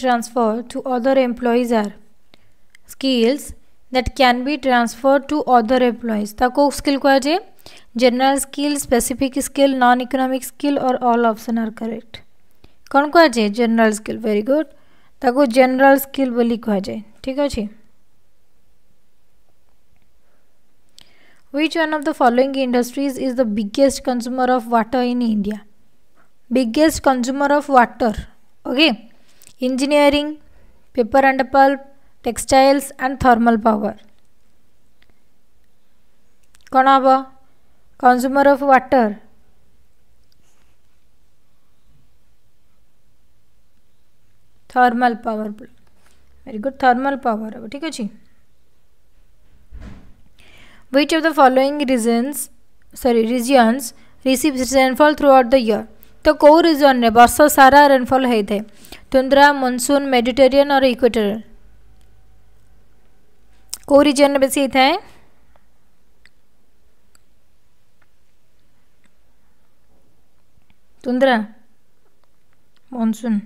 transfer to other employees are skills that can be transferred to other employees ta ko skill ko aje general skill specific skill non economic skill or all option are correct kon ko aje general skill very good ta ko general skill boli ko aje thik achi which one of the following industries is the biggest consumer of water in india biggest consumer of water okay engineering, paper and pulp, textiles and thermal power. କ'ଣ consumer of water. Thermal power Very good, thermal power. which of the following regions sorry regions receives rainfall throughout the year तो कौ region वर्ष सारा rainfall होता है tundra monsoon Mediterranean और equator कौ region base होता है तुंद्रा मनसून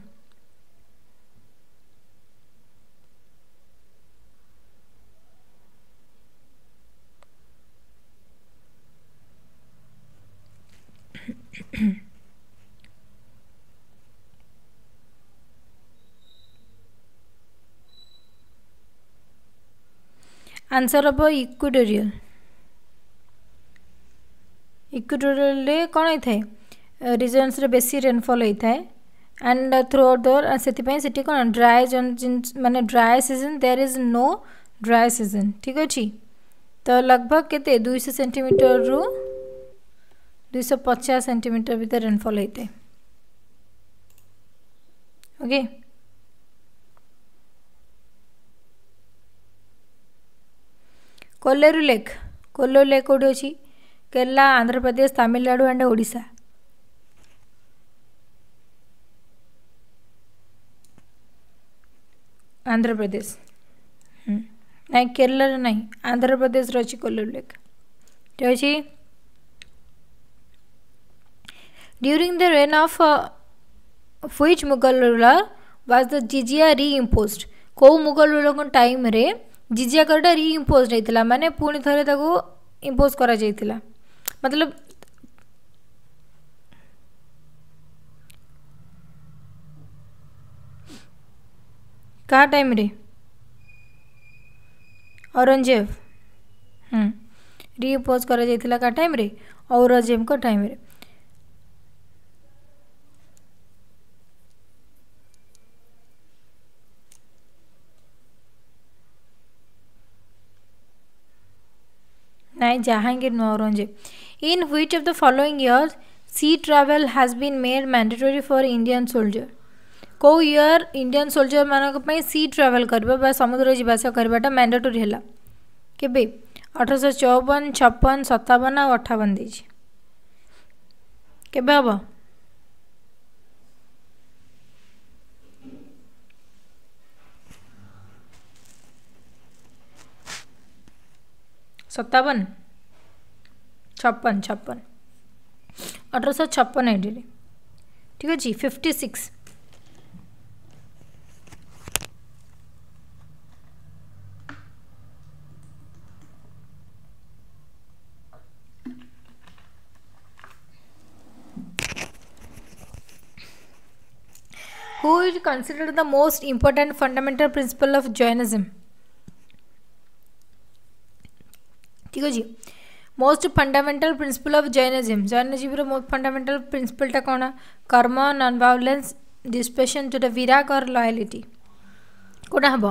आंसर हम इक्वेटोरियल इक्वेटोरियल कौन होता है रिजन्स बेसी रेनफल होता है एंड थ्रू आउट दर से कौन ड्राए जो जिन मान dry season there is no dry season ठीक अच्छे तो लगभग के दुईश सेमिटर रु दुई पचास सेमिटर भर रेनफल होता है okay okay? Kolleru lake Kolleru lake କେଉଁଠି ଅଛି କେରଲା ଆନ୍ଧ୍ରପ୍ରଦେଶ ତାମିଲନାଡ଼ୁ ଆଣ୍ଡ ଓଡ଼ିଶା ଆନ୍ଧ୍ରପ୍ରଦେଶ ନାଇଁ କେରଲାରେ ନାହିଁ ଆନ୍ଧ୍ରପ୍ରଦେଶରେ ଅଛି କୋଲ୍ଲୁର ଲେକ୍ ଠିକ୍ ଅଛି During the reign of uh, which Mughal ruler was the jizya reimposed? କେଉଁ ମୁଗଲ ରୁଲରଙ୍କ ଟାଇମ୍ରେ जिजिया करटा रिइम्पोज होता मैंने पुणी थे इम्पोज कर मतलब क्या टाइम औरंगजेब रिइम्पोज कर टाइम औरंगजेब टाइम रे। नाई जहांगीर नौरंगजेब in which of the following years sea travel has been made mandatory for Indian soldier कौ इयर इंडियान सोल्जर मानक सी ट्रावेल कर समुद्र जावास करवाटा मैंडेटोरी है के अठरश चौवन छपन सतावन आठावन दे के सत्तावन छप्पन छप्पन अठारह सौ छप्पन आइडियली ठीक अच्छे fifty six Who is considered the most important fundamental principle of Jainism? ठीक अच्छे most fundamental principle of Jainism Jainism most fundamental प्रिंसीपलटा कौन कर्म नन भावलेन्स डिस्पेसन जोटा विराग और लयालीटी कौटा हम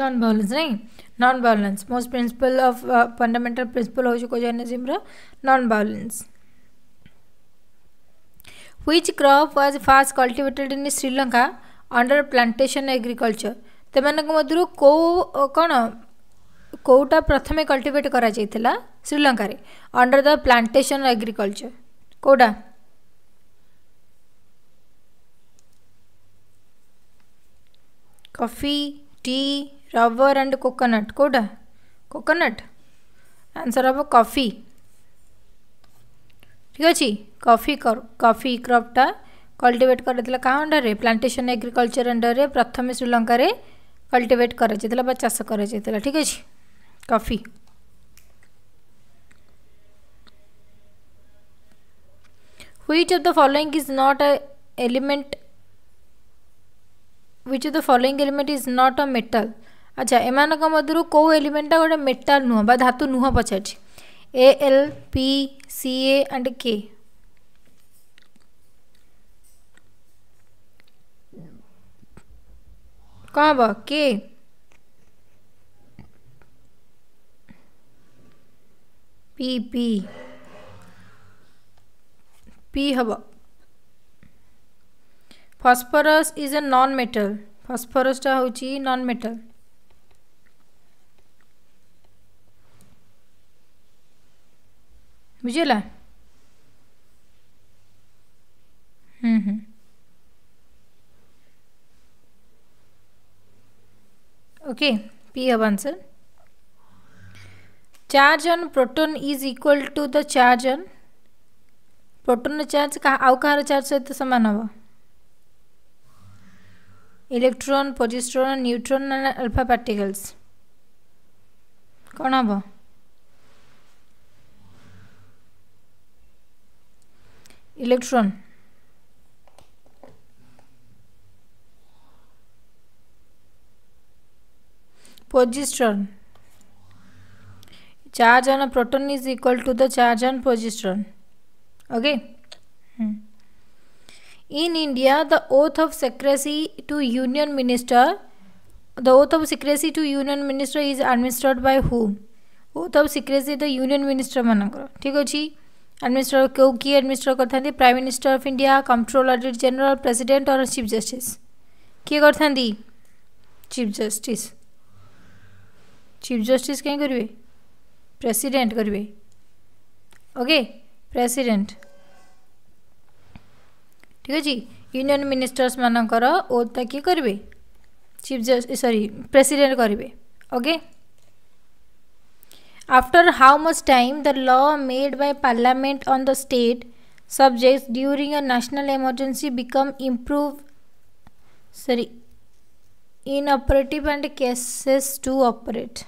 नन भावलेन्स नहीं non violence most principle of fundamental principle हूँ कौ जैनजिम रन violence which crop was first cultivated in Sri Lanka under plantation agriculture ସେମାନଙ୍କ ମଧ୍ୟରୁ କେଉଁ କ'ଣ କେଉଁଟା ପ୍ରଥମେ କଲ୍ଟିଭେଟ୍ କରାଯାଇଥିଲା ଶ୍ରୀଲଙ୍କାରେ ଅଣ୍ଡର ଦ ପ୍ଲାଣ୍ଟେସନ୍ ଏଗ୍ରିକଲଚର୍ କେଉଁଟା coffee tea rubber and coconut କେଉଁଟା କୋକୋନଟ୍ ଆନ୍ସର୍ ହେବ କଫି ଠିକ୍ ଅଛି କଫି କଫି କ୍ରପ୍ଟା କଲ୍ଟିଭେଟ୍ କରାଯାଇଥିଲା କାହା ଅଣ୍ଡରରେ ପ୍ଲାଣ୍ଟେସନ୍ ଏଗ୍ରିକଲଚର୍ ଅଣ୍ଡରରେ ପ୍ରଥମେ ଶ୍ରୀଲଙ୍କାରେ କଲ୍ଟିଭେଟ୍ କରାଯାଇଥିଲା ବା ଚାଷ କରାଯାଇଥିଲା ଠିକ୍ ଅଛି coffee which of the following is not a element which of the following element is not a metal ଆଚ୍ଛା ଏମାନଙ୍କ ମଧ୍ୟରୁ କେଉଁ ଏଲିମେଣ୍ଟଟା ଗୋଟେ ମେଟାଲ୍ ନୁହଁ ବା ଧାତୁ ନୁହଁ ପଚାରିଛି A L P C A and K कब के पी पी पी हब phosphorus is a non metal फस्फरसटा हूँ नन मेटल बुझेगा hmm hmm okay p our answer charge on proton is equal to the charge on proton charge आउ कହାର charge ସହିତ ସମାନ ହେବ electron positron neutron alpha particles କ'ଣ ହେବ electron positron charge on proton is equal to the charge on positron okay in India the oath of secrecy to union minister the oath of secrecy to union minister is administered by who oath of secrecy the union minister मानक ठीक अच्छे administrator क्यों किए administrate करता prime minister of India control audit general president और chief justice किए कर chief justice chief justice कहीं करेंगे प्रेसिडेंट करेंगे ओके प्रेसिडेंट ठीक अच्छे यूनियन मिनिस्टर्स मानकर ओता किए करेंगे चीफ जस्ट सॉरी प्रेसिडेंट करेंगे okay after how much time the law made by parliament on the state subject during national national become improve improve in inoperative and cases to operate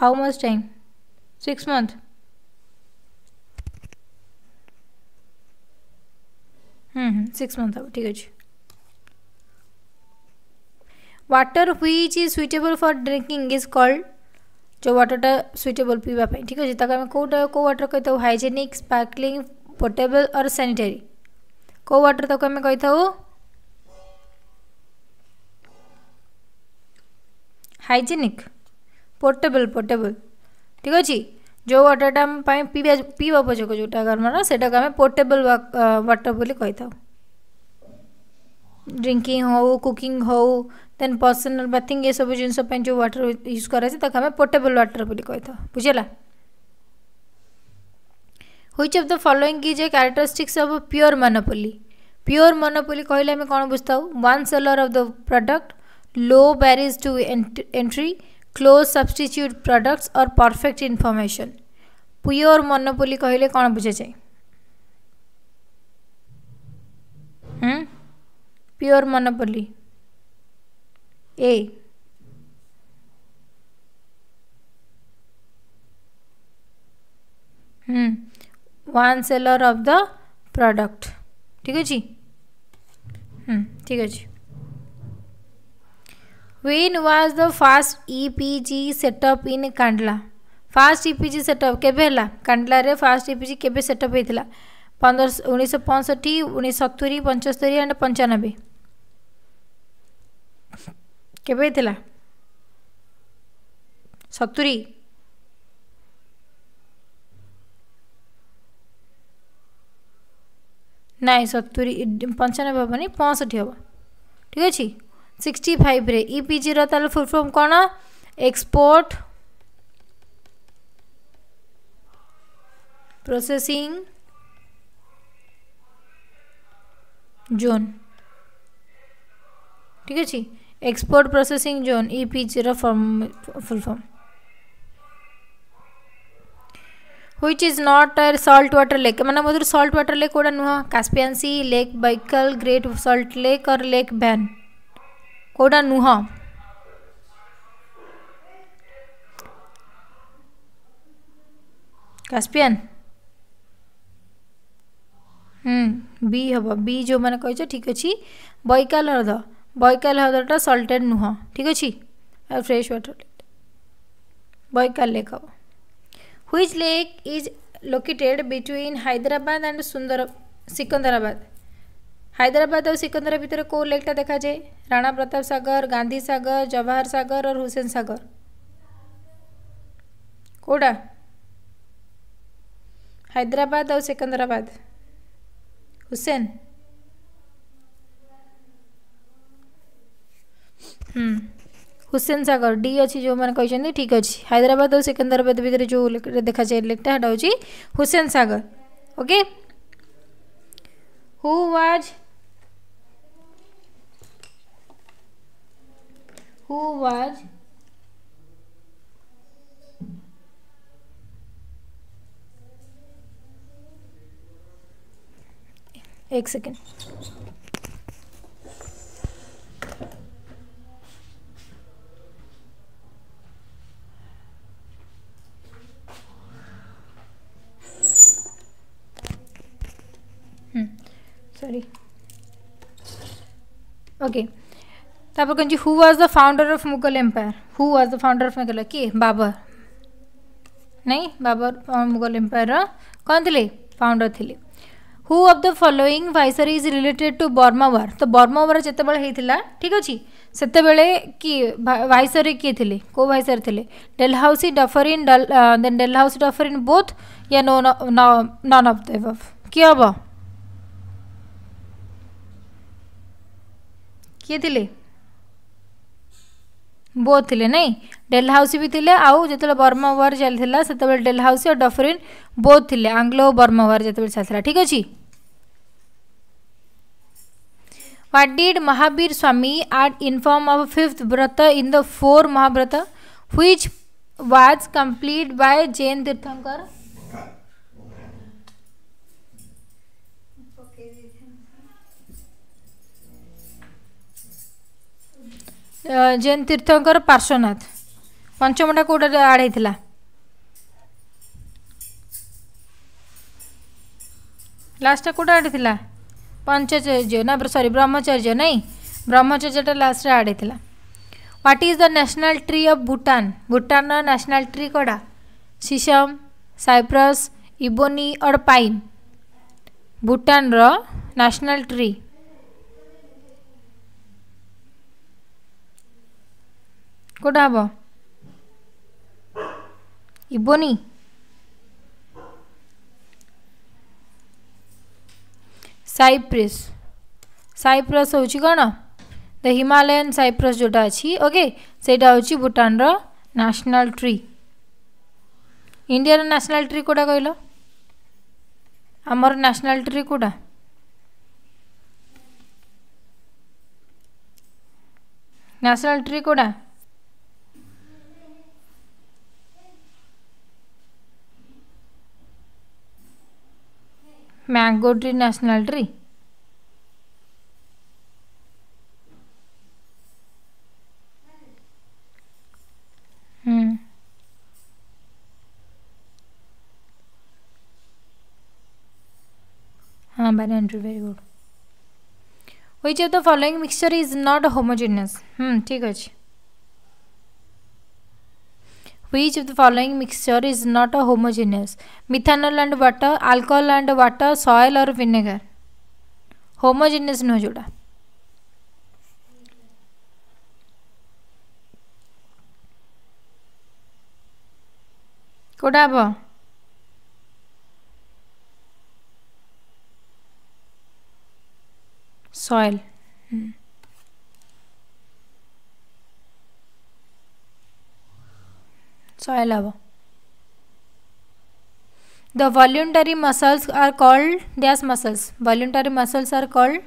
how much time six month hmm hmm six month হবে ঠিক আছে water which is suitable for drinking is called जो वाटरटा suitable PY ठीक अच्छे आम कौटा कौ व्टर कही था हाइजेनिक स्पार्कलींग पोर्टेबल और सानिटेरी कौ व्टर तक आम कही था हाइजेनिक पोर्टेबल पोर्टेबल ठीक अच्छे जो वाटरटा पीवा पीवा उपयोग जो मैं से पोर्टेबल वाटर बोली कही था ड्रिंकिंग हाउ कुकिंग हाउ देन पर्सनल बाथिंग ये सब जिन जो वाटर यूज कराए पोर्टेबल वाटर बोली कही था बुझेगा which of the following is a characteristics of pure monopoly pure monopoly कहे आम कौन बुझता one seller of the product low barriers to entry close substitute products और परफेक्ट इनफर्मेसन प्योर मनोपोली कहले कौन बुझा जाए pure monopoly a one seller of the product ठीक अच्छे ठीक अच्छे When was the first EPG set up in Kandla? First EPG set up केबे होला Kandla रे first EPG केबे set up ହେଇଥିଲା 15 1965 1970 75 and 95 केबे ହେଇଥିଲା 70 ନାଇଁ ସତୁରି ପଞ୍ଚାନବେ ହେବନି ପଞ୍ଚଷଠି ହେବ ଠିକ୍ ଅଛି sixty five EPZ full form कौन एक्सपोर्ट प्रोसेसिंग जोन ठीक अच्छे export processing zone EPZ form full form which is not a salt water lake मैं मतलब सल्ट व्वाटर लेक कौटा नुह Caspian sea lake Baikal great salt lake और lake Van कौटा नुह कास्पियन हम्म, बी हम बी जो मैंने कही ठीक अच्छे बैकाल हद बैकाल हदटा सल्टेड नुह ठीक अच्छी फ्रेश वाटर बैकाल लेक हम which lake is located between Hyderabad and सुंदर सिकंदराबाद हैदराबाद और सिकंदर भितर कौ लेकटा देखा जाए राणा प्रताप सागर गांधी सागर जवाहर सागर और हुसैन सागर कौड़ा हैदराबाद और सिकंदराबाद हुसैन हम्म, हुसैन सागर डी अच्छी जो मैंने कहते ठीक अच्छे हैदराबाद और सिकंदराबाद भितर जो देखा जाए लेकटा हटा हूँ Hussain Sagar okay who was who was एक सेकेंड sorry okay तापर कहते who was the founder of Mughal empire who was the founder of Mughal किए बाबर नहीं बाबर मुगल एम्पायर कौन थे फाउंडर थी who of the following viceroy is related to Burma war तो बर्मावार जिते बेला ठीक अच्छे से कि वाइसर किए थे कौ वाइसर थे Dalhousie in then Dalhousie in both या नो नन अफ दब किए हे थी बोध थे ना डेल हाउस भी थे आते बर्म ओवर चलता से डेल हाउस और डफरीन बोध थे आंग्लो बर्मा वार जो चलता ठीक अच्छे what did Mahavir Swami add in form of fifth व्रत इन द फोर महाव्रत which was complete by Jain Tirthankar जीर्थकर पार्श्वनाथ पंचमटा कोटा आढेला लास्टा कोट आठेला पंचर्य ना सरी ब्रह्मचर्य नाई ब्रह्मचर्यटा ला आढेला what is the national tree of Bhutan Bhutan national tree कडा सिशम सप्रस इबोनिअर भूटान रो नेशनल ट्री कौटा হব ইবনি সাইপ্রিস সাইপ্রস হচ্ছে কোণ द हिमालयन साइप्रस जोटा अच्छी ओके से Bhutan national tree India national tree कौटा कहल आमर न्यासनाल ट्री कौटा न्यासनाल ट्री कौटा mango tree national tree hmm. हाँ बन एंड्रू वेरी गुड विच चाहिए the following mixture is not homogeneous hmm ठीक अच्छे Which of the following mixture is not a homogeneous? Methanol and water, alcohol and water, soil or vinegar? Homogeneous no Joda. कोटा soil hmm. soil above. The voluntary muscles are called dash muscles. Voluntary muscles are called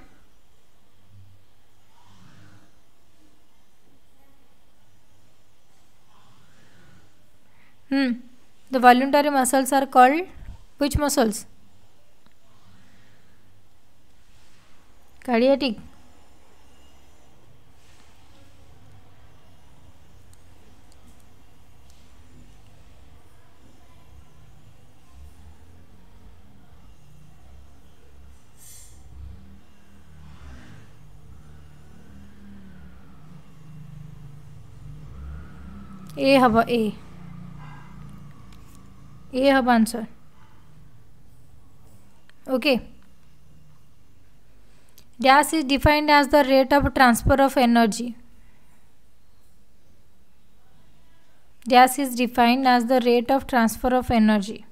hmm. The voluntary muscles are called which muscles? Cardiac. A हब A A हब answer okay dash is defined as the rate of transfer of energy dash is defined as the rate of transfer of energy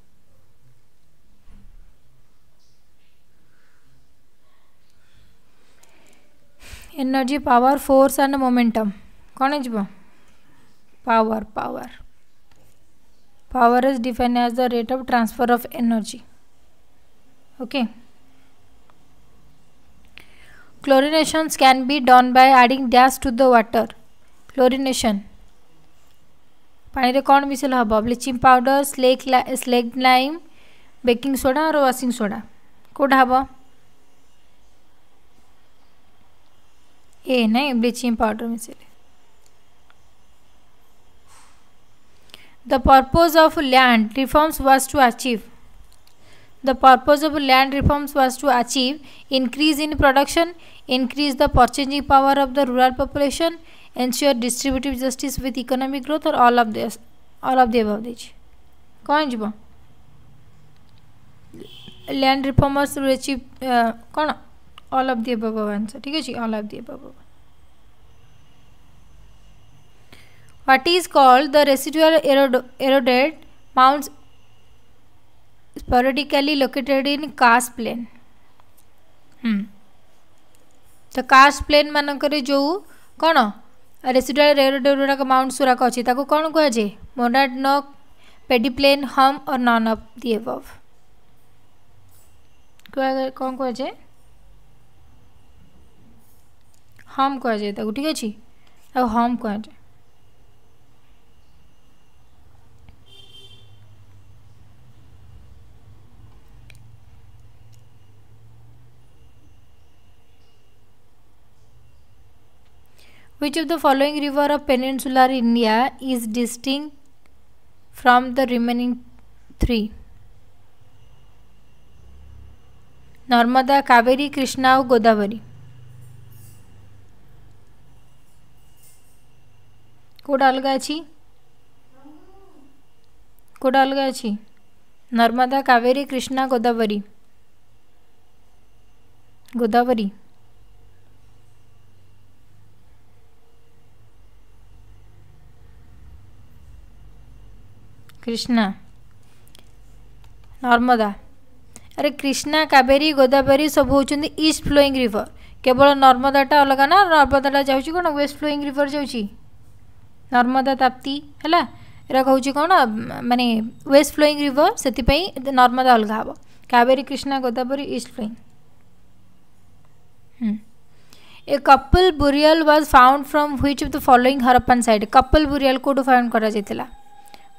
energy power force and momentum कौन जीव power power power is defined as the rate of transfer of energy okay chlorinations can be done by adding dash to the water chlorination पानी कौन मिसेल हम bleaching powder slake slake lime baking soda और washing soda कौटा हम A ना bleaching powder मिसेले The purpose of land reforms was to achieve the purpose of land reforms was to achieve increase in production, increase the purchasing power of the rural population, ensure distributive justice with economic growth or all of this all of the above this. कौन जीव land reformers achieve कौन all of the above answer ठीक है all of above what is called the residual erod eroded mounds sporadically located in karst plane hmm ତ karst plain ମାନଙ୍କରେ ଯେଉଁ କ'ଣ residual ରେରୋଡେଡ଼ ଗୁଡ଼ାକ ମାଉଣ୍ଟ ସୁରାକ ଅଛି ତାକୁ କ'ଣ କୁହାଯାଏ ମୋଡାର୍ଡ ନକ୍ ପେଡିପ୍ଲେନ୍ ହମ୍ ଓ ନନ୍ ଅଫ୍ ଦି ଏଭଭ୍ କ'ଣ କୁହାଯାଏ ହମ୍ କୁହାଯାଏ ତାକୁ ଠିକ୍ ଅଛି ଆଉ ହମ୍ କୁହାଯାଏ Which of the following river of peninsular India is distinct from the remaining three? Narmada, Kaveri, Krishna, Godavari. কোটা অলগা আছে কোটা অলগা আছে নর্মদা कृष्णा ନର୍ମଦା ଆରେ କ୍ରିଷ୍ଣା କାବେରୀ ଗୋଦାବରୀ ସବୁ ହେଉଛନ୍ତି ଇଷ୍ଟ ଫ୍ଲୋଇଂ ରିଭର୍ କେବଳ ନର୍ମଦାଟା ଅଲଗା ନା ନର୍ମଦାଟା ଯାଉଛି କ'ଣ ୱେଷ୍ଟ ଫ୍ଲୋଇଂ ରିଭର୍ ଯାଉଛି ନର୍ମଦା ତାପ୍ତି ହେଲା ଏରା କହୁଛି କ'ଣ ମାନେ ୱେଷ୍ଟ ଫ୍ଲୋଇଂ ରିଭର୍ ସେଥିପାଇଁ ନର୍ମଦା ଅଲଗା ହେବ Kaveri Krishna Godavari east flowing a couple burial was found from which of the following Harappan site couple burial କେଉଁଠୁ ଫାଉଣ୍ଡ କରାଯାଇଥିଲା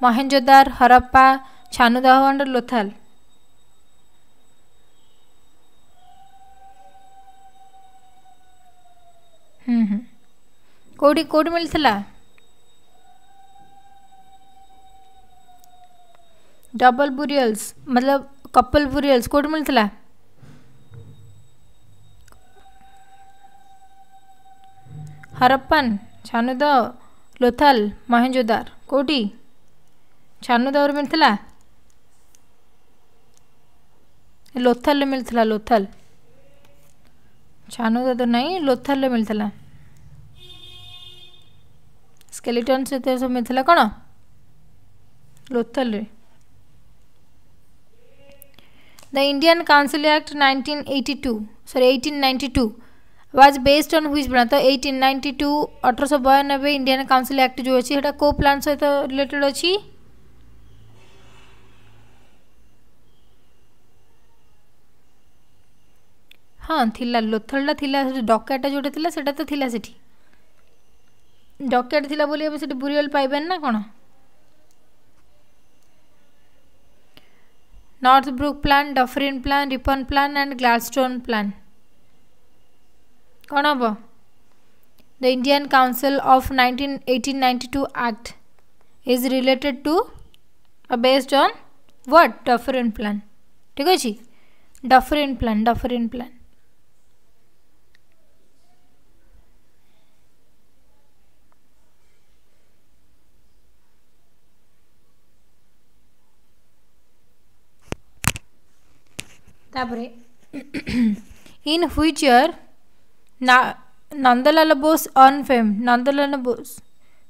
महेंजोदार हरप्पा छानुदाह एंड लोथाल कौटी कौटी मिलता डबल बुरीयल्स मतलब कपल बुरीयल्स कौटी मिलता हरप्पन छानुद लोथल महेजोदार कौटी छानू दौर मिलता लोथल मिलता लोथल छानू दाद नहीं लोथल मिलता स्केलेटन सहित सब मिलता कौन Lothal the Indian council act 1982 sorry 1892 was based on which ब्रांड तो 1892 अठरश बयानबे इंडियान काउनसिल एक्ट जो अच्छी को प्लान सहित रिलेटेड अच्छी हाँ थिला लोथलटा थिला डकेटा जोटे थिला तो थिला सेठी डकेट थिला बोली अभी सेठी बुरीवल पाइबेन ना कौन Northbrook plan Dufferin plan Ripon plan and Gladstone plan कौन हम the Indian council of two act is related to based on what Dufferin plan ठीक अच्छे डफरिन प्लान डफरिन प्लान ତାପରେ ଇନ୍ ହ୍ୱିଚ୍ ଇୟର୍ ନା Nandalal Bose on fame Nandalal Bose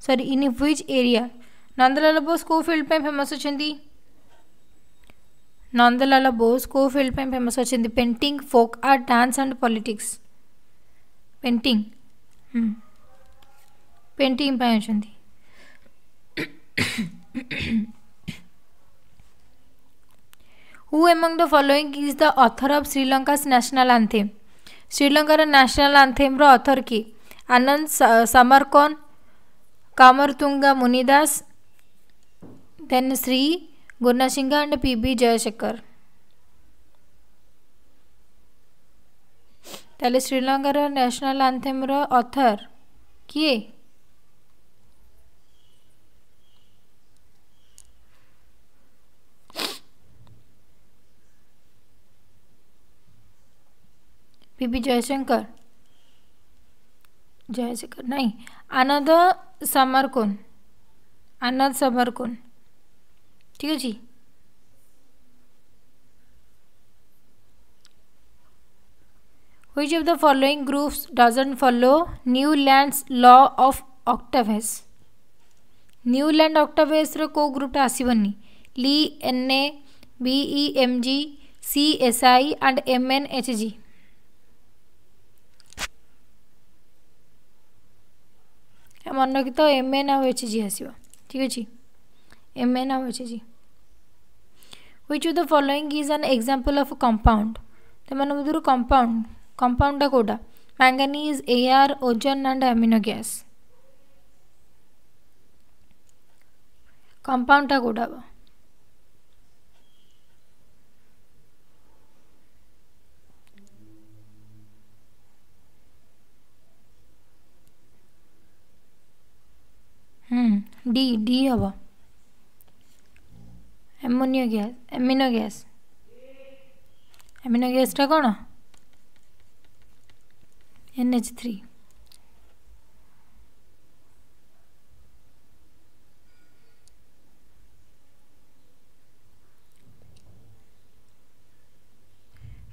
sorry in which area Nandalal Bose କେଉଁ field ପାଇଁ famous ଅଛନ୍ତି ନନ୍ଦଲାଲ ବୋଷ କେଉଁ ଫିଲ୍ଡ ପାଇଁ ଫେମସ୍ ଅଛନ୍ତି painting folk art dance and politics painting painting ପାଇଁ ଅଛନ୍ତି Who among the following is the author of Sri Lanka's national anthem? ଶ୍ରୀଲଙ୍କାର ନ୍ୟାସନାଲ୍ ଆନ୍ଥେମ୍ର ଅଥର କିଏ Ananda Samarakoon Kumaratunga Munidasa then Sri Gunasinghe and P B Jayasekara ତାହେଲେ ଶ୍ରୀଲଙ୍କାର ନ୍ୟାସନାଲ୍ ଆନ୍ଥେମ୍ର ଅଥର କିଏ पीबी जयशंकर जयशंकर नहीं आनंद समरकोन आनंद समरकोन ठीक अच्छे which of the following groups doesn't follow newland's law of octaves Newland octaves कौ ग्रुपटा आसवनी Li N A Be M G C S I and M N H G মনে রাখিত এম এ না হয়েছে জি আসব ঠিক আছে এম এ না হয়েছে G which of the following is an example of compound তেমন মধ্যে কম্পাউন্ড কম্পাউন্ডটা কোটা manganese air ozone and amino gas কম্পাউন্ডটা কোটা হব डी डी हम ammonia gas amino gas amino गैसटा कौन एन एच थ्री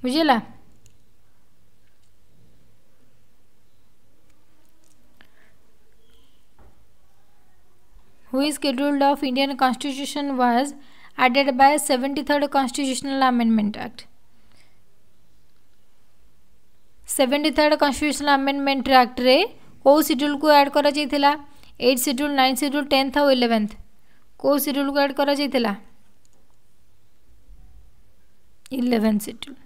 बुझेगा which schedule of Indian constitution was added by seventy third constitutional amendment act seventy third constitutional amendment act रे कौ schedule को ऐड करा एड करईट schedule ninth schedule tenth आउ eleventh कौ सीड्यूल को ऐड करा इलेवेन्थ सेड्यूल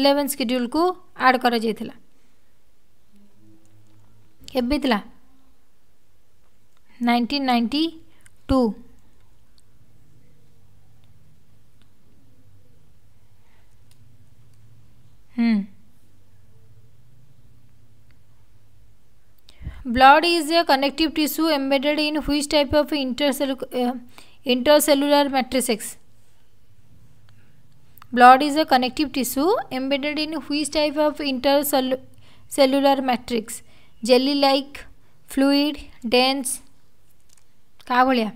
इलेवेन्थ सेड्यूल को ऐड कर 1992 hmm blood is a connective tissue embedded in which type of intercellular, uh, intercellular matrix blood is a connective tissue embedded in which type of intercellular matrix jelly like fluid dense क्या बोलिया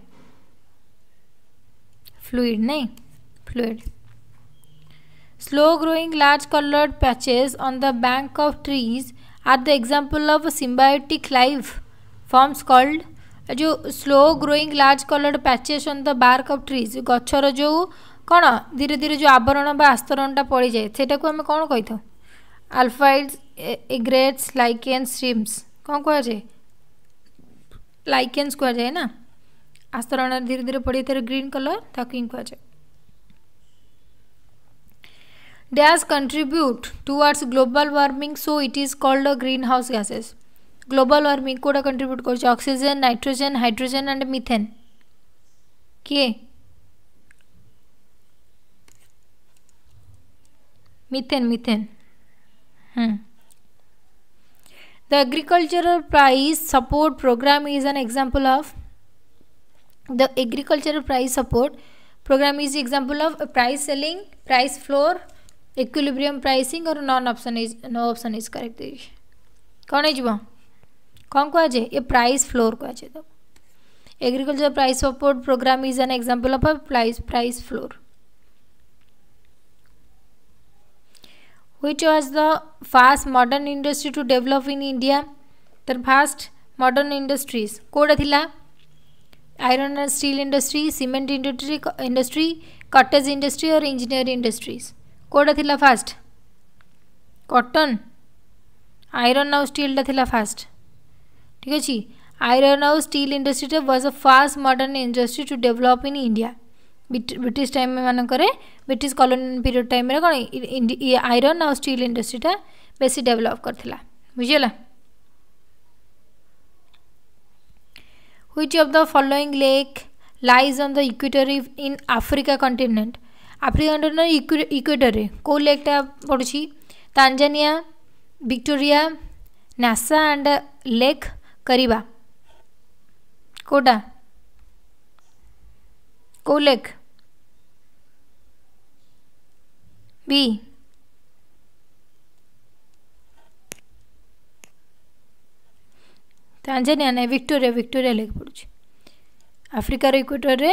फ्लूड नहीं फ्लूड slow growing large coloured patches on the bank of trees are the example of symbiotic life forms called जो slow growing large coloured patches on the bark of trees गचर जो कौन धीरे धीरे जो आवरण व आस्तरणटा पड़ी जाए सेटा को आम कौन कही था आल्फाइड्स एग्रेट्स लाइकेन्स स्ट्रीम्स कौन कह जाए लाइकेन्स कह जाए ना आस्तरण धीरे धीरे पड़े थे ग्रीन कलर ताकि कहुए dash contribute towards global warming so it is called greenhouse gases global warming कौटा कंट्रीब्यूट कर oxygen nitrogen hydrogen and methane किए methane methane hmm The agricultural price support program is an example the agricultural price support program is example of price selling price floor equilibrium pricing और non option is no option is correct कौन है कौन कह जाए ये price floor कह जाए agriculture price support programme is an example of a price price floor which was the fast modern industry to develop in india the fast modern industries कोड़ा थिला iron and steel industry, cement industry, industry, cottage industry or engineering industries. Koda thila first? Cotton. Iron now steel da thila first. ठीक अच्छे iron आउ steel industry was a first modern industry to develop in India British time मानकर British colony period time कौन iron आउ steel इंडस्ट्रीटा base develop कर बुझेगा Which of the following lake lies on the equator in Africa continent? Africa continent ইকুয়েটরে কেউ লেকটা পড়ুছি Tanzania Victoria Nyasa and lake Kariba কোটা কেউ লেক বি ତାଞ୍ଜାନିଆ ନାହିଁ ଭିକ୍ଟୋରିଆ ଭିକ୍ଟୋରିଆ ଲେକ୍ ପଡ଼ୁଛି ଆଫ୍ରିକାର ଇକ୍ୱେଟରରେ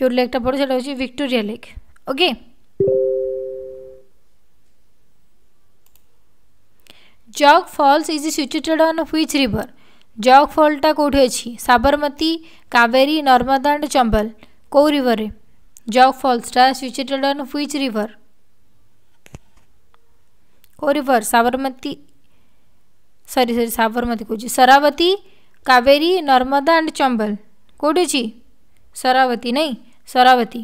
ଯେଉଁ ଲେକ୍ଟା ପଡ଼େ ସେଟା ହେଉଛି Victoria lake okay Jog falls is situated on which river Jog ଫଲ୍ଟା କେଉଁଠି ଅଛି ସାବରମତୀ କାବେରୀ ନର୍ମଦା ଆଣ୍ଡ ଚମ୍ବଲ କେଉଁ ରିଭର୍ରେ ଜଗ୍ ଫଲ୍ସଟା ସିଚୁଏଟେଡ୍ ଅନ୍ ହ୍ୱିଚ୍ ରିଭର୍ କେଉଁ river Sabarmati sorry sorry Sabarmati कौन सरावती कावेरी नर्मदा एंड चंबल कौटे अच्छी शरावती नहीं Sharavati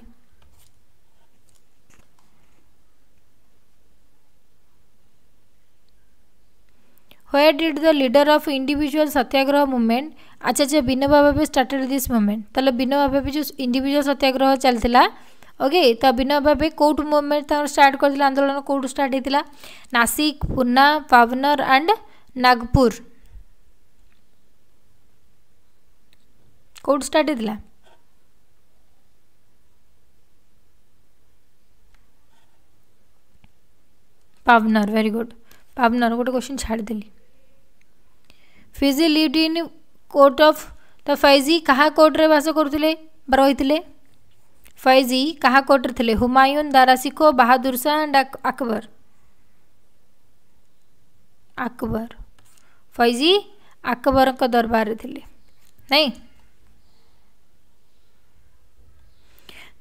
where the the leader of satyagraha satyagraha अच्छा अच्छा विनोबा भावे स्टार्टेड दिस मुवमेंट ताले विनोबा भावे जो इंडिविजुअल सत्याग्रह चलता ओके तो विनोबा भावे कौट मुवमेंट स्टार्ट कर आंदोलन कौट स्टार्ट होता नासिक पुना पावनर एंड नागपुर कौट start Paunar very good Paunar गोटे क्वेश्चन छाड़ दिली Faizi live in court of the Faizi क्या कोर्ट रे बास कर रही थे फैजी क्या कोर्ट रे थे हुमायून दारासिको बहादुर शाह अकबर अकबर ଫୈଜି ଆକବରଙ୍କ ଦରବାରରେ ଥିଲେ ନାଇଁ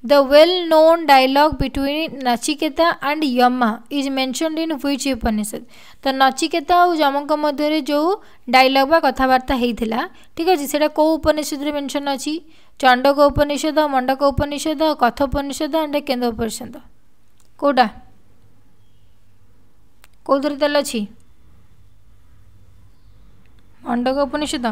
the well known dialogue between Nachiketa and Yama is mentioned in which Upanishad ତ ନଚିକେତା ଆଉ ଯମଙ୍କ ମଧ୍ୟରେ ଯେଉଁ ଡାଇଲଗ୍ ବା କଥାବାର୍ତ୍ତା ହେଇଥିଲା ଠିକ୍ ଅଛି ସେଇଟା କେଉଁ ଉପନିଷଦରେ ମେନ୍ସନ୍ ଅଛି ଚଣ୍ଡକ ଉପନିଷଦ ମଣ୍ଡକ ଉପନିଷଦ କଥ ଉପନିଷଦ ଆଣ୍ଡ କେନ୍ଦ୍ର ଉପନିଷଦ କେଉଁଟା କେଉଁଥିରେ ତେଲ ଅଛି अंडक उपनिषद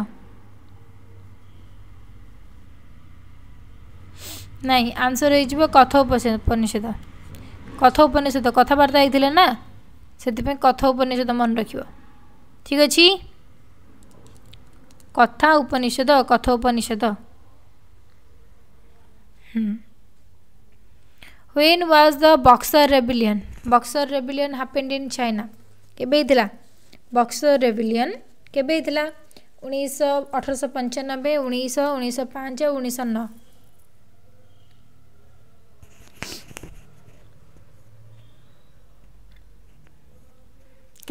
ନାଇଁ ଆନ୍ସର୍ ହେଇଯିବ କଥ ଉପନିଷେଦ କଥ ଉପନିଷେଦ କଥାବାର୍ତ୍ତା ହେଇଥିଲେ ନା ସେଥିପାଇଁ କଥ ଉପନିଷେଦ ମନେ ରଖିବ ଠିକ୍ ଅଛି Katha Upanishad Katha Upanishad when was the boxer rebellion boxer rebellion happened in China କେବେ ହେଇଥିଲା ବକ୍ସର ରେବିଲିୟନ୍ के अठर शह पंचानबे उन्नीस उन्नीस पाँच उन्नीस नौ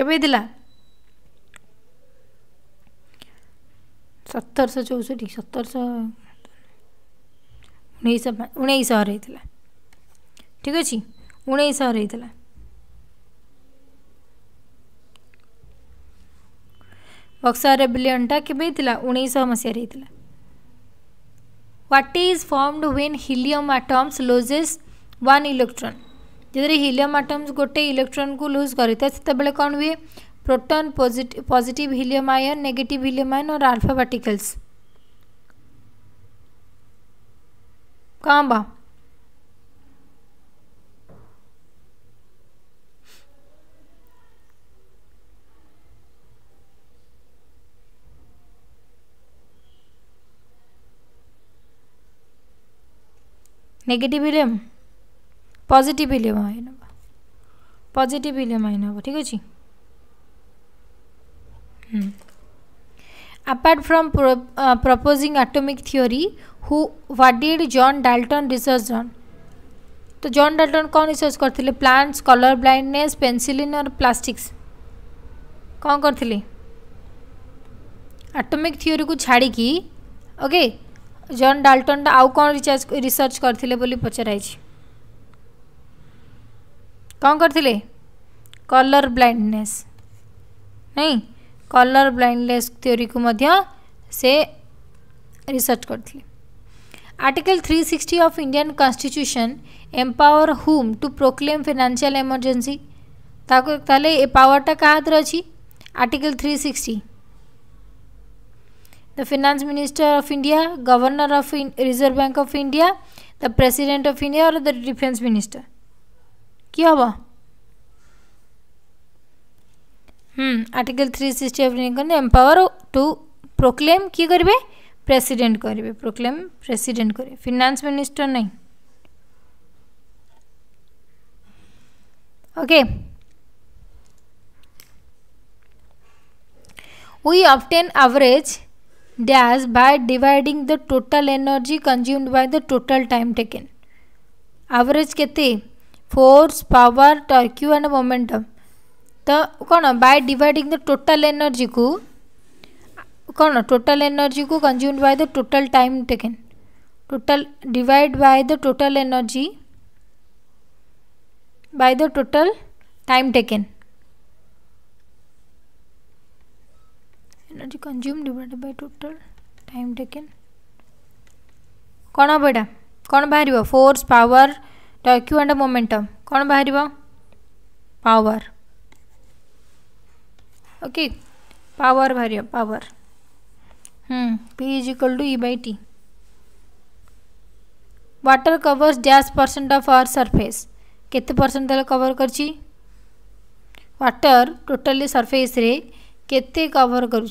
के सतरश चौष्टि सतरश उन्नीस उन्नीस ठीक अच्छे उन्नीस अक्सर बिलियनटा के उन्नीस मसीह what is formed when helium atoms loses one electron जितने हीलियम आटम्स गोटे इलेक्ट्रॉन को लूज करते तो कौन हुए proton positive positive helium ion negative helium ion और आल्फा पार्टिकल्स कौन बा नेगेटिव हिले पॉजिटिव हिले माइन पॉजिटिव हिले माइन हम ठीक अच्छे apart from proposing atomic theory who what did John Dalton research on तो जॉन डाल्टन कौन रिसर्च करते प्लांट्स कलर ब्लाइंडनेस पेंसिलिन और प्लास्टिक्स कौन करते आटोमिक थीओरी को छाड़ी की ओके जन डाल्टन आउ कौन रिसर्च रिसर्च करते पचराई कौन करते कलर ब्लैंडने नहीं कलर ब्लाइंडनेस थ्योरी को से रिसर्च कर article 360 of Indian constitution empower whom to proclaim financial emergency ताको ताले ए पावरटा का हाथ अच्छी article 360 the finance minister of india governor of in reserve bank of india the president of india or the defense minister किया होगा article three sixty एवं एम्पावर टू प्रोक्लेम किए करेंगे प्रेसिडेंट करेंगे प्रोक्लेम प्रेसिडेंट करेंगे फिनांस मिनिस्टर नहीं okay we obtain average dash by dividing the total energy consumed by the total time taken. Average kete force, power, torque and momentum. The kona by dividing the total energy ku kona total energy ku consumed by the total time taken. Total divide by the total energy by the total time taken. Energy consume divided by total time taken कौन हम यहाँ कौन बाहर force power torque and momentum कौन बाहर power okay power बाहर power P is equal to E by T water covers dash percent of our surface केते percent cover कर वाटर टोटाली सरफेस रे केते कवर कर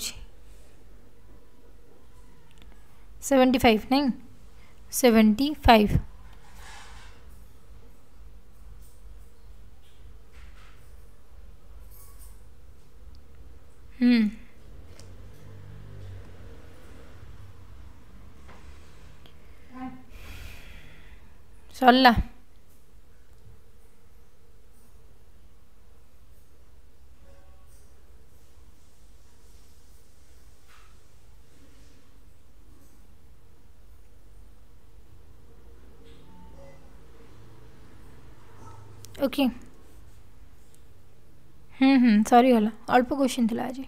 सेवेन्टी फाइव नहीं seventy five सरला ଓକେ ହୁଁ ହୁଁ ସରିଗଲା ଅଳ୍ପ କ୍ୱେଶ୍ଚିନ୍ ଥିଲା ଆଜି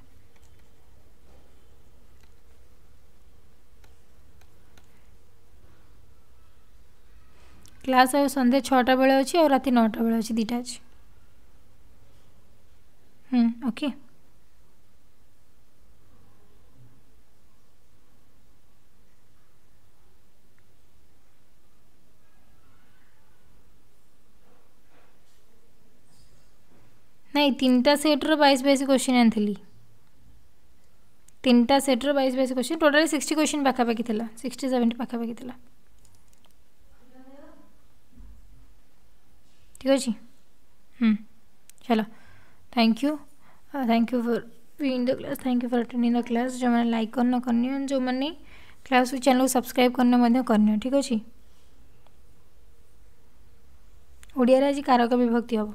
କ୍ଲାସ୍ ଆଉ ସନ୍ଧ୍ୟା ଛଅଟା ବେଳେ ଅଛି ଆଉ ରାତି ନଅଟା ବେଳେ ଅଛି ଦୁଇଟା ଅଛି ହୁଁ ଓକେ तीनटा सेट्रु बैस बैस क्वेश्चन आनी तीन टा सेट्रु बैस बैस क्वेश्चन टोटाली सिक्स क्वेश्चन पखापाखी था सिक्स सेवेन्टी पखापाखी थी ठीक अच्छे हम्म, चलो thank you thank you for the class thank you for attending the class जो मैंने लाइक कर करना करनी हो जो मैंने क्लास चैनल को सब्सक्राइब करना करनी ठीक अच्छे ओडिया आज कारक विभक्ति हाँ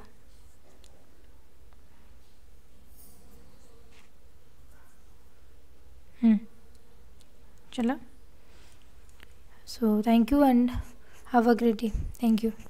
chala so thank you and have a great day thank you